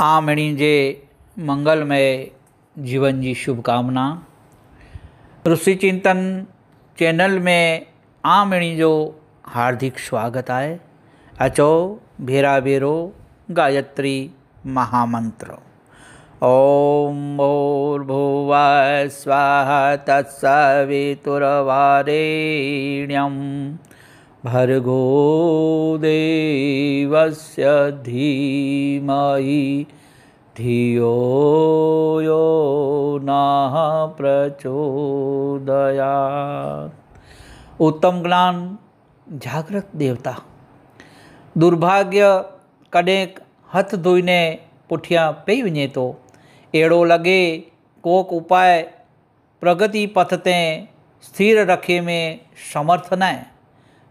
આ મળીને मंगलमय जीवन जी शुभकामना ऋषि चिंतन चैनल में आमणी जो हार्दिक स्वागत है अचो भेरा भेरो गायत्री महामंत्र ओम भूर्भुव स्वाहा तत्सवितुरवारेण्यम भर्गो देवस्य धीमहि धियो यो प्रचोदया उत्तम ज्ञान जागृत देवता दुर्भाग्य कडे हथ धोईने पुठियां पे वे तो अड़ो लगे कोक उपाय प्रगति पथ ते स्थिर रखे में समर्थ ना है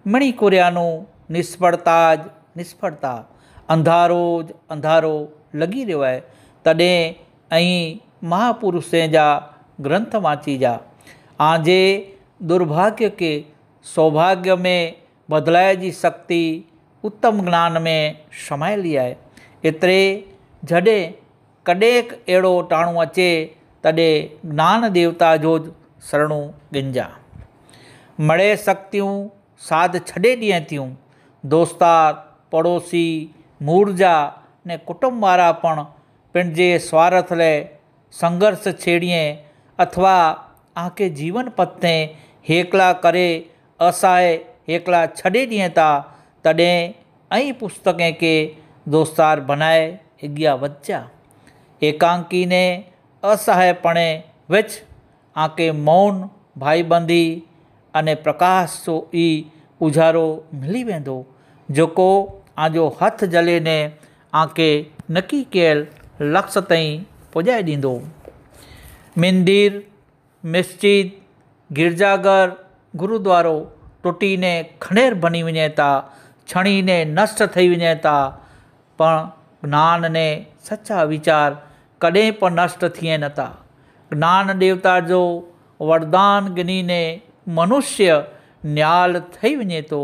मणिकुरियानो निष्फलताज निष्फलता अंधारोज अंधारो लगी रो है तदे महापुरुष जा ग्रंथ वाची जा आजे दुर्भाग्य के सौभाग्य में बदलाय जी शक्ति उत्तम ज्ञान में समय है एतरे जडे कडेक अड़ो टाणू अचे तदे ज्ञान देवता जो शरणू गिंजा मड़े शक्तियों साध छॾे ॾींहं थियूं दोस्तार पड़ोसी मूर्जा ने कुटुंब वारा पिणु पंहिंजे स्वार्थ लाइ संघर्ष छेड़िए अथवा आके जीवन पथ हेकला करे असहाय हेकला छॾे ॾियनि था तॾहिं ऐं पुस्तकें खे दोस्तार बनाए अॻियां बच्चा एकांकी ने असहायपणे विच आके मौन भाईबंदी અને પ્રકાશ સો એ ઉજારો મિલી वेंदो जेको आंजो हथ जले ने आके नकी कयल लक्ष्य ताईं पुॼाए ॾींदो मंदिर मस्जिद गिरजाघर ગુરુદ્વારો તૂટીને ખણેર બની વञे था છણીને નષ્ટ થઈ वञे था પણ જ્ઞાનને સચ્ચા વિચાર કॾहिं પણ નષ્ટ थियनि નતા જ્ઞાન દેવતા જો વરદાન ગિનીને મનુષ્ય ન્યાલ થઈને તો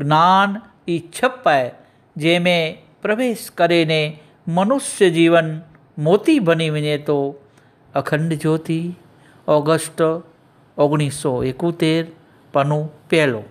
જ્ઞાન ઈચ્છપાય જેમે પ્રવેશ કરીને મનુષ્ય જીવન મોતી બનીને તો અખંડ જ્યોતિ ઓગસ્ટ ઓગણીસો એકોતેર પનું પહેલું